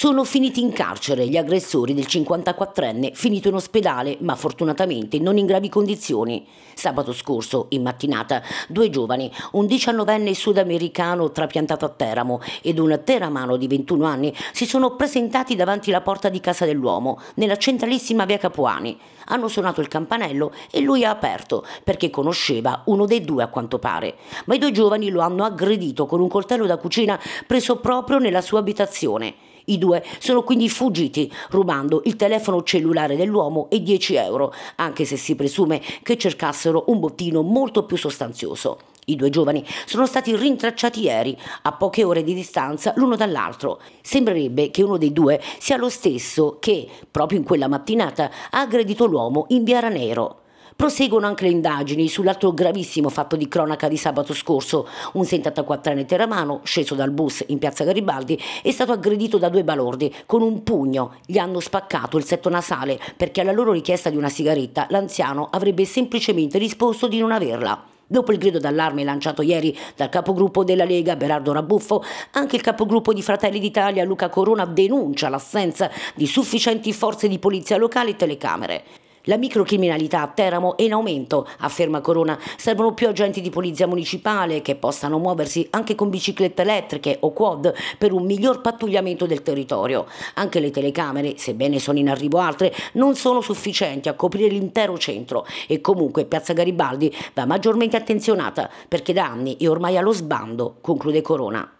Sono finiti in carcere gli aggressori del 54enne finito in ospedale ma fortunatamente non in gravi condizioni. Sabato scorso, in mattinata, due giovani, un 19enne sudamericano trapiantato a Teramo ed un teramano di 21 anni, si sono presentati davanti la porta di casa dell'uomo, nella centralissima via Capuani. Hanno suonato il campanello e lui ha aperto perché conosceva uno dei due a quanto pare. Ma i due giovani lo hanno aggredito con un coltello da cucina preso proprio nella sua abitazione. I due sono quindi fuggiti rubando il telefono cellulare dell'uomo e 10 euro, anche se si presume che cercassero un bottino molto più sostanzioso. I due giovani sono stati rintracciati ieri, a poche ore di distanza l'uno dall'altro. Sembrerebbe che uno dei due sia lo stesso che, proprio in quella mattinata, ha aggredito l'uomo in via Ranero. Proseguono anche le indagini sull'altro gravissimo fatto di cronaca di sabato scorso. Un 74enne teramano, sceso dal bus in piazza Garibaldi, è stato aggredito da due balordi con un pugno. Gli hanno spaccato il setto nasale perché alla loro richiesta di una sigaretta l'anziano avrebbe semplicemente risposto di non averla. Dopo il grido d'allarme lanciato ieri dal capogruppo della Lega Berardo Rabuffo, anche il capogruppo di Fratelli d'Italia Luca Corona denuncia l'assenza di sufficienti forze di polizia locale e telecamere. La microcriminalità a Teramo è in aumento, afferma Corona. Servono più agenti di polizia municipale che possano muoversi anche con biciclette elettriche o quad per un miglior pattugliamento del territorio. Anche le telecamere, sebbene sono in arrivo altre, non sono sufficienti a coprire l'intero centro e comunque Piazza Garibaldi va maggiormente attenzionata perché da anni è ormai allo sbando, conclude Corona.